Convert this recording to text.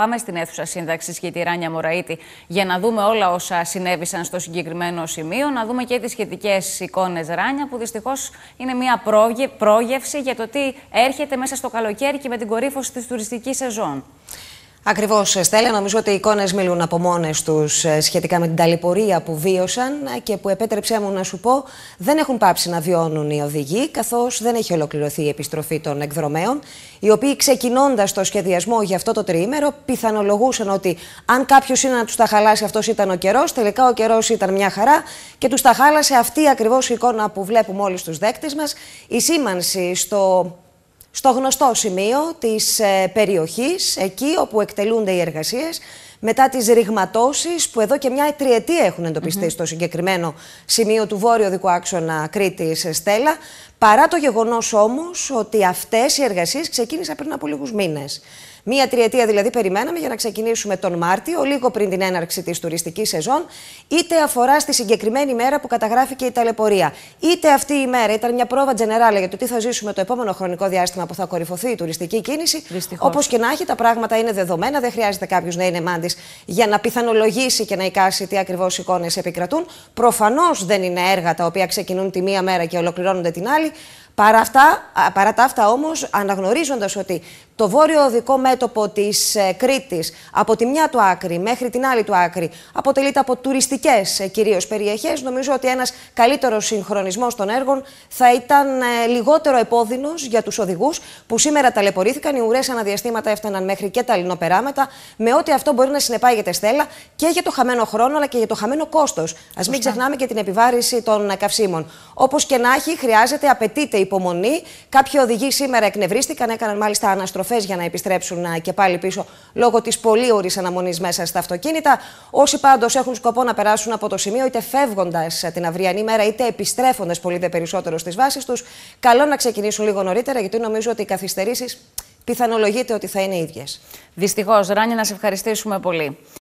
Πάμε στην αίθουσα σύνταξης και τη Ράνια Μωραήτη για να δούμε όλα όσα συνέβησαν στο συγκεκριμένο σημείο, να δούμε και τις σχετικές εικόνες Ράνια, που δυστυχώς είναι μια πρόγευση για το τι έρχεται μέσα στο καλοκαίρι και με την κορύφωση της τουριστικής σεζόν. Ακριβώς, Στέλλα. Νομίζω ότι οι εικόνες μιλούν από μόνες τους ε, σχετικά με την ταλαιπωρία που βίωσαν ε, και που επέτρεψέ μου να σου πω δεν έχουν πάψει να βιώνουν οι οδηγοί, καθώς δεν έχει ολοκληρωθεί η επιστροφή των εκδρομέων, οι οποίοι ξεκινώντας το σχεδιασμό για αυτό το τριήμερο πιθανολογούσαν ότι αν κάποιος είναι να τους τα χαλάσει, αυτός ήταν ο καιρός. Τελικά ο καιρός ήταν μια χαρά και τους τα χάλασε αυτή ακριβώς η εικόνα που βλέπουμε όλοι στου δέκτες μας. Η σήμανση στο στο γνωστό σημείο της ε, περιοχής, εκεί όπου εκτελούνται οι εργασίες, μετά τις ρηγματώσεις που εδώ και μια τριετία έχουν εντοπιστεί στο συγκεκριμένο σημείο του βόρειο δικού άξονα Κρήτης Στέλλα, παρά το γεγονός όμως ότι αυτές οι εργασίες ξεκίνησαν πριν από λίγους μήνες. Μία τριετία δηλαδή περιμέναμε για να ξεκινήσουμε τον Μάρτιο, λίγο πριν την έναρξη της τουριστικής σεζόν, είτε αφορά στη συγκεκριμένη μέρα που καταγράφηκε η ταλαιπωρία. Είτε αυτή η μέρα ήταν μια πρόβα τζενεράλα για το τι θα ζήσουμε το επόμενο χρονικό διάστημα που θα κορυφωθεί η τουριστική κίνηση. Όπως και να έχει, τα πράγματα είναι δεδομένα. Δεν χρειάζεται κάποιος να είναι μάντης για να πιθανολογήσει και να εικάσει τι ακριβώς εικόνες επικρατούν. Προφανώς δεν είναι έργα τα οποία ξεκινούν τη μία μέρα και ολοκληρώνονται την άλλη. Παρά, αυτά, παρά τα αυτά όμως, αναγνωρίζοντας ότι το βόρειο οδικό μέτωπο της ε, Κρήτης από τη μια του άκρη μέχρι την άλλη του άκρη αποτελείται από τουριστικές ε, κυρίως περιοχές, νομίζω ότι ένας καλύτερος συγχρονισμός των έργων θα ήταν ε, λιγότερο επώδυνος για τους οδηγούς που σήμερα ταλαιπωρήθηκαν. Οι ουρές αναδιαστήματα έφταναν μέχρι και τα λινοπεράματα με ό,τι αυτό μπορεί να συνεπάγεται στέλα και για το χαμένο χρόνο αλλά και για το χαμένο κόστος. Ας μην ξεχνάμε και την επιβάρηση των καυσίμων. Όπως και να έχει, χρειάζεται, απαιτείται υπομονή. Κάποιοι οδηγοί σήμερα εκνευρίστηκαν, έκαναν μάλιστα αναστροφές για να επιστρέψουν ε, και πάλι πίσω λόγω της πολύ ωρής αναμονής μέσα στα αυτοκίνητα. Όσοι πάντως έχουν σκοπό να περάσουν από το σημείο, είτε φεύγοντας ε, την αυριανή μέρα, είτε επιστρέφοντας πολύ περισσότερο στις βάσεις τους, καλό να ξεκινήσουν λίγο νωρίτερα, γιατί νομίζω ότι οι καθυστερήσεις πιθανολογείται ότι θα είναι ίδιες. Δυστυχώς, Ράνια, να σε ευχαριστήσουμε πολύ.